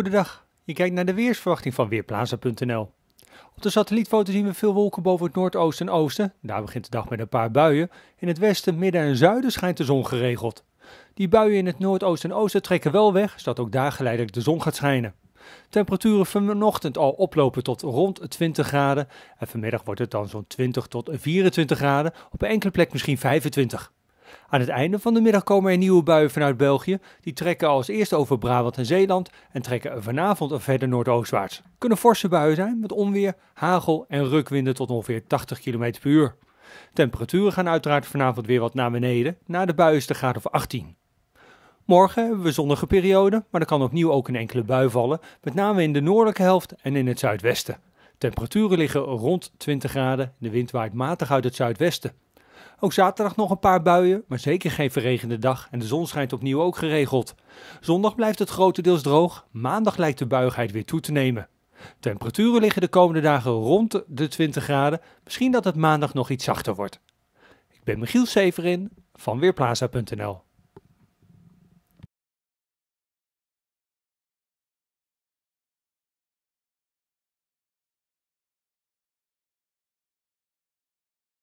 Goedendag, je kijkt naar de weersverwachting van Weerplaza.nl. Op de satellietfoto zien we veel wolken boven het noordoosten en oosten. Daar begint de dag met een paar buien. In het westen, midden en zuiden schijnt de zon geregeld. Die buien in het noordoosten en oosten trekken wel weg, zodat ook daar geleidelijk de zon gaat schijnen. Temperaturen vanochtend al oplopen tot rond 20 graden. En vanmiddag wordt het dan zo'n 20 tot 24 graden, op een enkele plek misschien 25. Aan het einde van de middag komen er nieuwe buien vanuit België. Die trekken als eerste over Brabant en Zeeland en trekken vanavond verder noordoostwaarts. Kunnen forse buien zijn met onweer, hagel en rukwinden tot ongeveer 80 km per uur. Temperaturen gaan uiteraard vanavond weer wat naar beneden, na de bui is de graad of 18. Morgen hebben we zonnige periode, maar er kan opnieuw ook een enkele bui vallen, met name in de noordelijke helft en in het zuidwesten. Temperaturen liggen rond 20 graden, de wind waait matig uit het zuidwesten. Ook zaterdag nog een paar buien, maar zeker geen verregende dag en de zon schijnt opnieuw ook geregeld. Zondag blijft het grotendeels droog, maandag lijkt de buigheid weer toe te nemen. Temperaturen liggen de komende dagen rond de 20 graden, misschien dat het maandag nog iets zachter wordt. Ik ben Michiel Severin van Weerplaza.nl